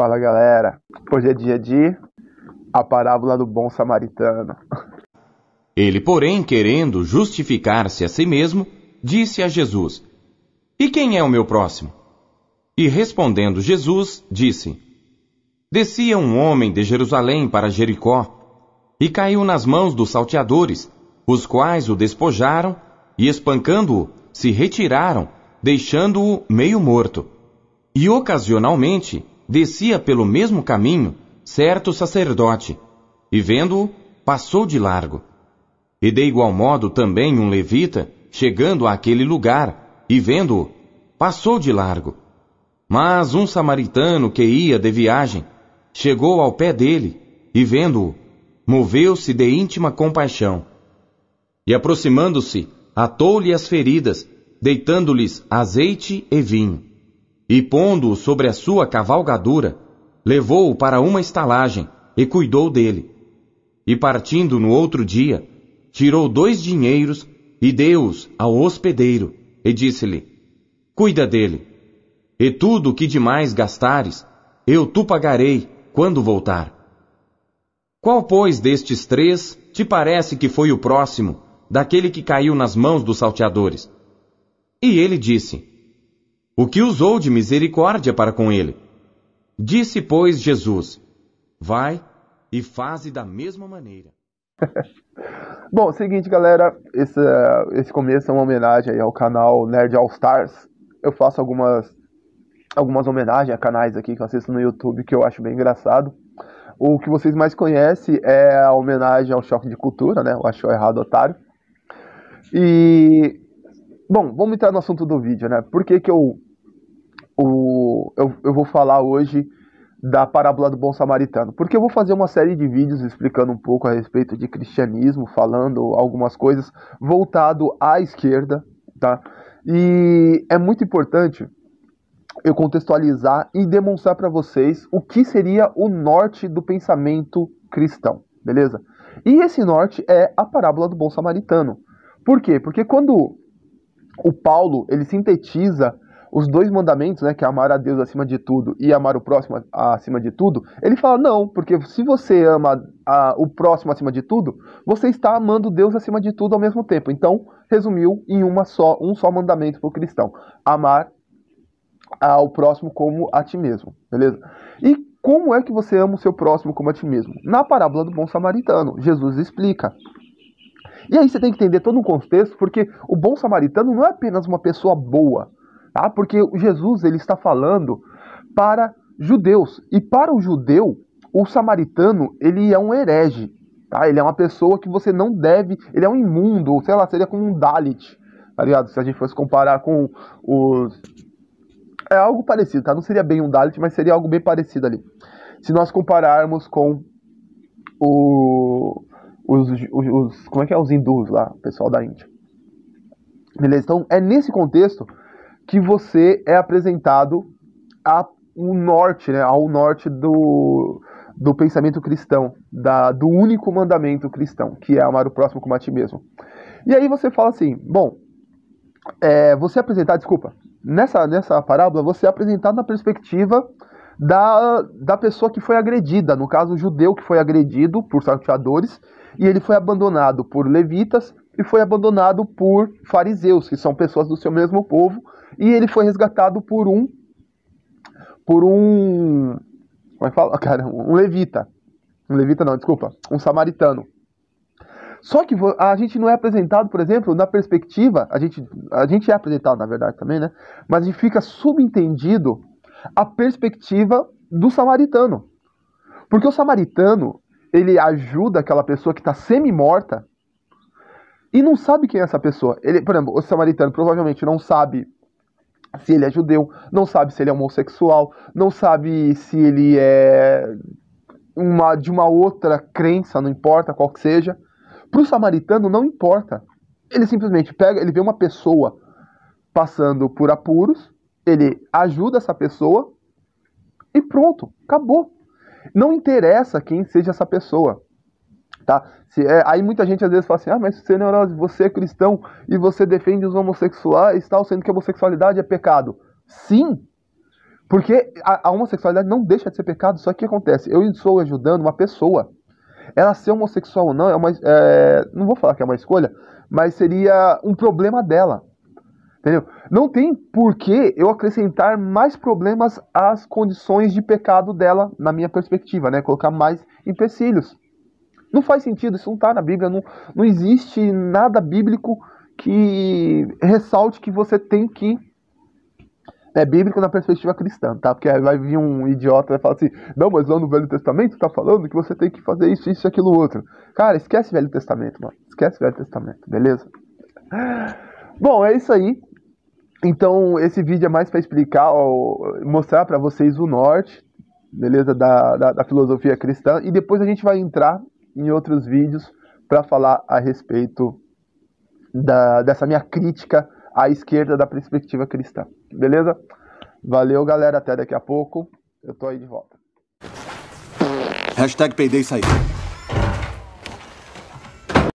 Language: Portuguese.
Fala galera, hoje é dia de a parábola do bom samaritano. Ele, porém, querendo justificar-se a si mesmo, disse a Jesus: E quem é o meu próximo? E respondendo Jesus, disse: Descia um homem de Jerusalém para Jericó e caiu nas mãos dos salteadores, os quais o despojaram e, espancando-o, se retiraram, deixando-o meio morto. E ocasionalmente descia pelo mesmo caminho certo sacerdote, e vendo-o, passou de largo. E de igual modo também um levita, chegando àquele lugar, e vendo-o, passou de largo. Mas um samaritano que ia de viagem, chegou ao pé dele, e vendo-o, moveu-se de íntima compaixão. E aproximando-se, atou-lhe as feridas, deitando-lhes azeite e vinho e pondo-o sobre a sua cavalgadura, levou-o para uma estalagem e cuidou dele. E partindo no outro dia, tirou dois dinheiros e deu-os ao hospedeiro, e disse-lhe: Cuida dele, e tudo o que demais gastares, eu tu pagarei quando voltar. Qual, pois, destes três te parece que foi o próximo daquele que caiu nas mãos dos salteadores? E ele disse: o que usou de misericórdia para com ele. Disse, pois, Jesus: Vai e faze da mesma maneira. Bom, seguinte, galera, esse, esse começo é uma homenagem ao canal Nerd All Stars. Eu faço algumas algumas homenagens a canais aqui que eu assisto no YouTube que eu acho bem engraçado. O que vocês mais conhecem é a homenagem ao Choque de Cultura, né? O Achou Errado Otário. E Bom, vamos entrar no assunto do vídeo, né? Por que, que eu, o, eu, eu vou falar hoje da parábola do bom samaritano? Porque eu vou fazer uma série de vídeos explicando um pouco a respeito de cristianismo, falando algumas coisas voltado à esquerda, tá? E é muito importante eu contextualizar e demonstrar para vocês o que seria o norte do pensamento cristão, beleza? E esse norte é a parábola do bom samaritano. Por quê? Porque quando o Paulo ele sintetiza os dois mandamentos, né, que é amar a Deus acima de tudo e amar o próximo acima de tudo, ele fala não, porque se você ama a, o próximo acima de tudo, você está amando Deus acima de tudo ao mesmo tempo. Então, resumiu em uma só, um só mandamento para o cristão: amar ao próximo como a ti mesmo, beleza? E como é que você ama o seu próximo como a ti mesmo? Na parábola do bom samaritano, Jesus explica e aí você tem que entender todo o contexto, porque o bom samaritano não é apenas uma pessoa boa, tá? Porque Jesus ele está falando para judeus e para o judeu o samaritano ele é um herege, tá? Ele é uma pessoa que você não deve, ele é um imundo, sei lá, seria como um dalit, tá ligado? Se a gente fosse comparar com os é algo parecido, tá? Não seria bem um dalit, mas seria algo bem parecido ali. Se nós compararmos com o os, os, os, como é que é os hindus lá, pessoal da Índia. Beleza? Então é nesse contexto que você é apresentado a norte, né, ao norte do, do pensamento cristão, da, do único mandamento cristão, que é amar o próximo como a ti mesmo. E aí você fala assim, bom, é, você é apresentar, desculpa, nessa, nessa parábola você é apresentado na perspectiva da, da pessoa que foi agredida, no caso, o judeu que foi agredido por salteadores, e ele foi abandonado por levitas e foi abandonado por fariseus, que são pessoas do seu mesmo povo, e ele foi resgatado por um por um como é que fala? Cara, um levita. Um levita não, desculpa, um samaritano. Só que a gente não é apresentado, por exemplo, na perspectiva, a gente, a gente é apresentado na verdade também, né? Mas a gente fica subentendido a perspectiva do samaritano. Porque o samaritano, ele ajuda aquela pessoa que está semi-morta e não sabe quem é essa pessoa. Ele, por exemplo, o samaritano provavelmente não sabe se ele é judeu, não sabe se ele é homossexual, não sabe se ele é uma, de uma outra crença, não importa qual que seja. Para o samaritano não importa. Ele simplesmente pega, ele vê uma pessoa passando por apuros ele ajuda essa pessoa e pronto, acabou. Não interessa quem seja essa pessoa. Tá? Se, é, aí muita gente às vezes fala assim: ah, mas você é neurose, você é cristão e você defende os homossexuais, tal, sendo que a homossexualidade é pecado. Sim, porque a, a homossexualidade não deixa de ser pecado, só que o que acontece? Eu estou ajudando uma pessoa. Ela ser homossexual ou não, é uma, é, não vou falar que é uma escolha, mas seria um problema dela. Entendeu? Não tem por que eu acrescentar mais problemas às condições de pecado dela, na minha perspectiva, né? Colocar mais empecilhos. Não faz sentido, isso não está na Bíblia, não, não existe nada bíblico que ressalte que você tem que. É bíblico na perspectiva cristã, tá? Porque aí vai vir um idiota e vai falar assim: não, mas lá no Velho Testamento tá falando que você tem que fazer isso, isso, aquilo, outro. Cara, esquece Velho Testamento, mano. Esquece Velho Testamento, beleza? Bom, é isso aí. Então, esse vídeo é mais para explicar, ó, mostrar para vocês o norte, beleza, da, da, da, filosofia cristã. E depois a gente vai entrar em outros vídeos para falar a respeito da, dessa minha crítica à esquerda da perspectiva cristã, beleza? Valeu, galera. Até daqui a pouco. Eu tô aí de volta. Hashtag peidei